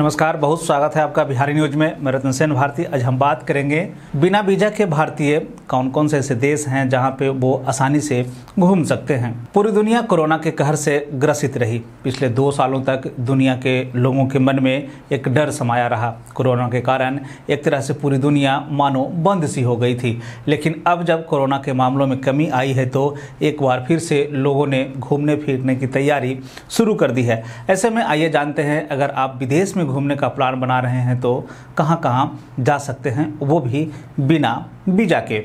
नमस्कार बहुत स्वागत है आपका बिहारी न्यूज में मैं रतन सेन भारती आज हम बात करेंगे बिना वीजा के भारतीय कौन कौन से ऐसे देश हैं जहां पे वो आसानी से घूम सकते हैं पूरी दुनिया कोरोना के कहर से ग्रसित रही पिछले दो सालों तक दुनिया के लोगों के मन में एक डर समाया रहा कोरोना के कारण एक तरह से पूरी दुनिया मानो बंद सी हो गई थी लेकिन अब जब कोरोना के मामलों में कमी आई है तो एक बार फिर से लोगों ने घूमने फिरने की तैयारी शुरू कर दी है ऐसे में आइए जानते हैं अगर आप विदेश में घूमने का प्लान बना रहे हैं तो कहाँ कहाँ जा सकते हैं वो भी बिना वीज़ा के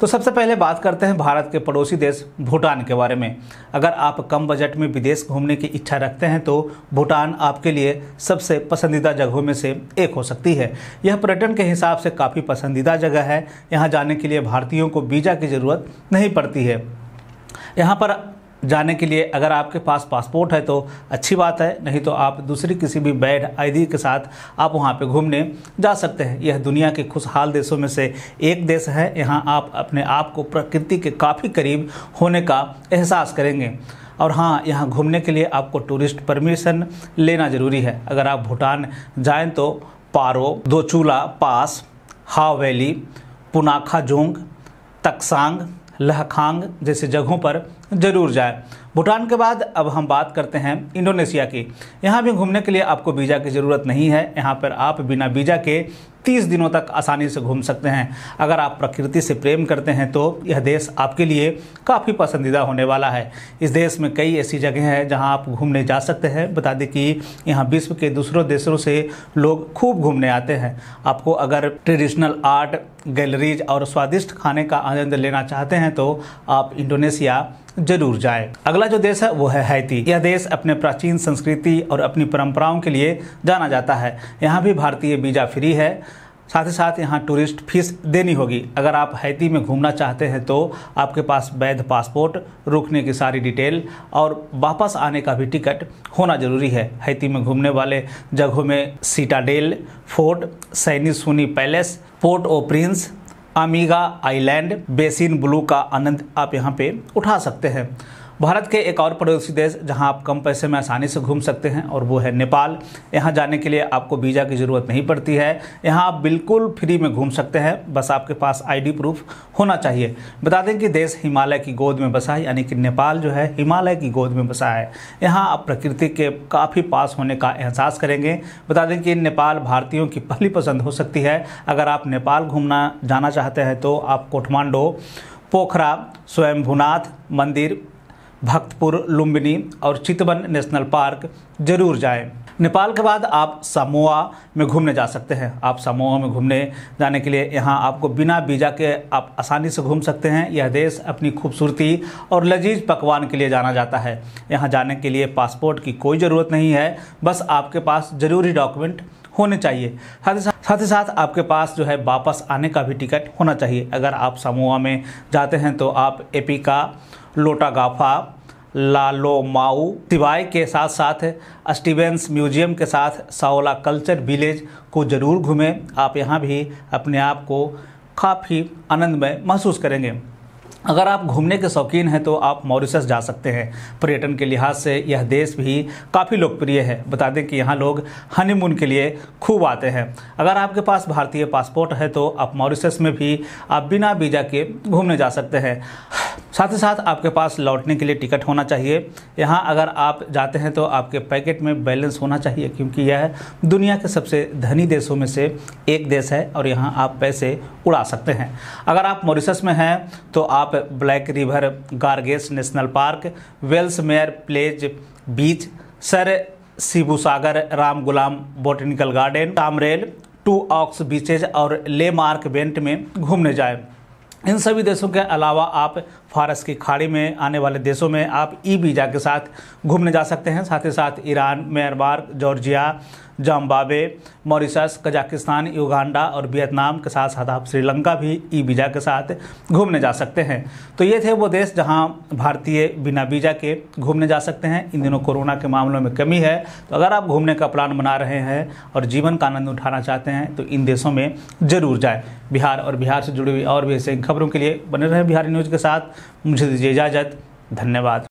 तो सबसे पहले बात करते हैं भारत के पड़ोसी देश भूटान के बारे में अगर आप कम बजट में विदेश घूमने की इच्छा रखते हैं तो भूटान आपके लिए सबसे पसंदीदा जगहों में से एक हो सकती है यह पर्यटन के हिसाब से काफ़ी पसंदीदा जगह है यहाँ जाने के लिए भारतीयों को वीज़ा की ज़रूरत नहीं पड़ती है यहाँ पर जाने के लिए अगर आपके पास पासपोर्ट है तो अच्छी बात है नहीं तो आप दूसरी किसी भी बैड आईडी के साथ आप वहाँ पर घूमने जा सकते हैं यह दुनिया के खुशहाल देशों में से एक देश है यहाँ आप अपने आप को प्रकृति के काफ़ी करीब होने का एहसास करेंगे और हाँ यहाँ घूमने के लिए आपको टूरिस्ट परमिशन लेना ज़रूरी है अगर आप भूटान जाएँ तो पारो दोचूला पास हावैली पुनाखा जोंग तकसांग लहखांग जैसे जगहों पर ज़रूर जाए भूटान के बाद अब हम बात करते हैं इंडोनेशिया की यहाँ भी घूमने के लिए आपको वीज़ा की ज़रूरत नहीं है यहाँ पर आप बिना वीज़ा के 30 दिनों तक आसानी से घूम सकते हैं अगर आप प्रकृति से प्रेम करते हैं तो यह देश आपके लिए काफ़ी पसंदीदा होने वाला है इस देश में कई ऐसी जगह हैं जहां आप घूमने जा सकते हैं बता दें कि यहां विश्व के दूसरों देशों से लोग खूब घूमने आते हैं आपको अगर ट्रेडिशनल आर्ट गैलरीज और स्वादिष्ट खाने का आनंद लेना चाहते हैं तो आप इंडोनेशिया जरूर जाए अगला जो देश है वो है हैती यह देश अपने प्राचीन संस्कृति और अपनी परंपराओं के लिए जाना जाता है यहाँ भी भारतीय बीजा फ्री है साथ ही साथ यहाँ टूरिस्ट फीस देनी होगी अगर आप हैती में घूमना चाहते हैं तो आपके पास वैध पासपोर्ट रुकने की सारी डिटेल और वापस आने का भी टिकट होना जरूरी है हैती में घूमने वाले जगहों में सीटाडेल फोर्ट सैनी सुनी पैलेस पोर्ट ओ प्रिंस अमीगा आइलैंड बेसिन ब्लू का आनंद आप यहाँ पे उठा सकते हैं भारत के एक और पड़ोसी देश जहां आप कम पैसे में आसानी से घूम सकते हैं और वो है नेपाल यहां जाने के लिए आपको वीज़ा की ज़रूरत नहीं पड़ती है यहां आप बिल्कुल फ्री में घूम सकते हैं बस आपके पास आईडी प्रूफ होना चाहिए बता दें कि देश हिमालय की गोद में बसा है यानी कि नेपाल जो है हिमालय की गोद में बसा है यहाँ आप प्रकृति के काफ़ी पास होने का एहसास करेंगे बता दें कि नेपाल भारतीयों की पहली पसंद हो सकती है अगर आप नेपाल घूमना जाना चाहते हैं तो आप कोठमांडो पोखरा स्वयंभूनाथ मंदिर भक्तपुर लुम्बिनी और चितवन नेशनल पार्क जरूर जाएं। नेपाल के बाद आप सामोआ में घूमने जा सकते हैं आप सामोआ में घूमने जाने के लिए यहाँ आपको बिना वीज़ा के आप आसानी से घूम सकते हैं यह देश अपनी खूबसूरती और लजीज पकवान के लिए जाना जाता है यहाँ जाने के लिए पासपोर्ट की कोई ज़रूरत नहीं है बस आपके पास ज़रूरी डॉक्यूमेंट होने चाहिए साथ ही साथ ही साथ आपके पास जो है वापस आने का भी टिकट होना चाहिए अगर आप समूहा में जाते हैं तो आप एपी का लोटागाफा लालो माऊ सिवाय के साथ साथ स्टीवेंस म्यूजियम के साथ साओला कल्चर विलेज को ज़रूर घूमें आप यहाँ भी अपने आप को काफ़ी आनंदमय महसूस करेंगे अगर आप घूमने के शौकीन हैं तो आप मॉरिशस जा सकते हैं पर्यटन के लिहाज से यह देश भी काफ़ी लोकप्रिय है बता दें कि यहाँ लोग हनीमून के लिए खूब आते हैं अगर आपके पास भारतीय पासपोर्ट है तो आप मॉरिशस में भी आप बिना वीज़ा के घूमने जा सकते हैं साथ ही साथ आपके पास लौटने के लिए टिकट होना चाहिए यहाँ अगर आप जाते हैं तो आपके पैकेट में बैलेंस होना चाहिए क्योंकि यह दुनिया के सबसे धनी देशों में से एक देश है और यहाँ आप पैसे उड़ा सकते हैं अगर आप मॉरिशस में हैं तो आप Black River Gorges National Park वेल्स मेयर प्लेज beach Sir Seewoosagur Ramgoolam botanical garden टामरेल टू ऑक्स बीचेज और ले मार्क बेंट में घूमने जाएं इन सभी देशों के अलावा आप फारस की खाड़ी में आने वाले देशों में आप ई वीज़ा के साथ घूमने जा सकते हैं साथ ही साथ Iran Myanmar Georgia Zimbabwe Mauritius Kazakhstan Uganda और वियतनाम के साथ साथ आप श्रीलंका भी ई वीज़ा के साथ घूमने जा सकते हैं तो ये थे वो देश जहां भारतीय बिना वीज़ा के घूमने जा सकते हैं इन दिनों कोरोना के मामलों में कमी है तो अगर आप घूमने का प्लान बना रहे हैं और जीवन का आनंद उठाना चाहते हैं तो इन देशों में ज़रूर जाएँ बिहार और बिहार से जुड़ी हुई और भी ऐसे खबरों के लिए बने रहें बिहारी न्यूज़ के साथ मुझे दीजिए इजाज़त धन्यवाद